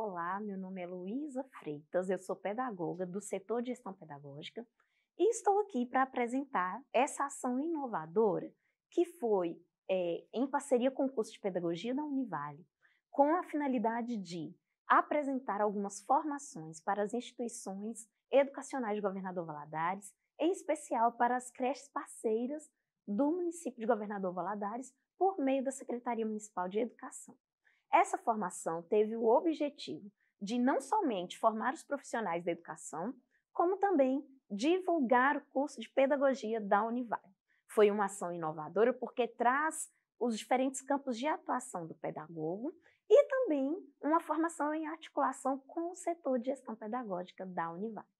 Olá, meu nome é Luísa Freitas, eu sou pedagoga do setor de gestão pedagógica e estou aqui para apresentar essa ação inovadora que foi é, em parceria com o curso de pedagogia da Univale, com a finalidade de apresentar algumas formações para as instituições educacionais de Governador Valadares, em especial para as creches parceiras do município de Governador Valadares, por meio da Secretaria Municipal de Educação. Essa formação teve o objetivo de não somente formar os profissionais da educação, como também divulgar o curso de pedagogia da Univale. Foi uma ação inovadora porque traz os diferentes campos de atuação do pedagogo e também uma formação em articulação com o setor de gestão pedagógica da Univale.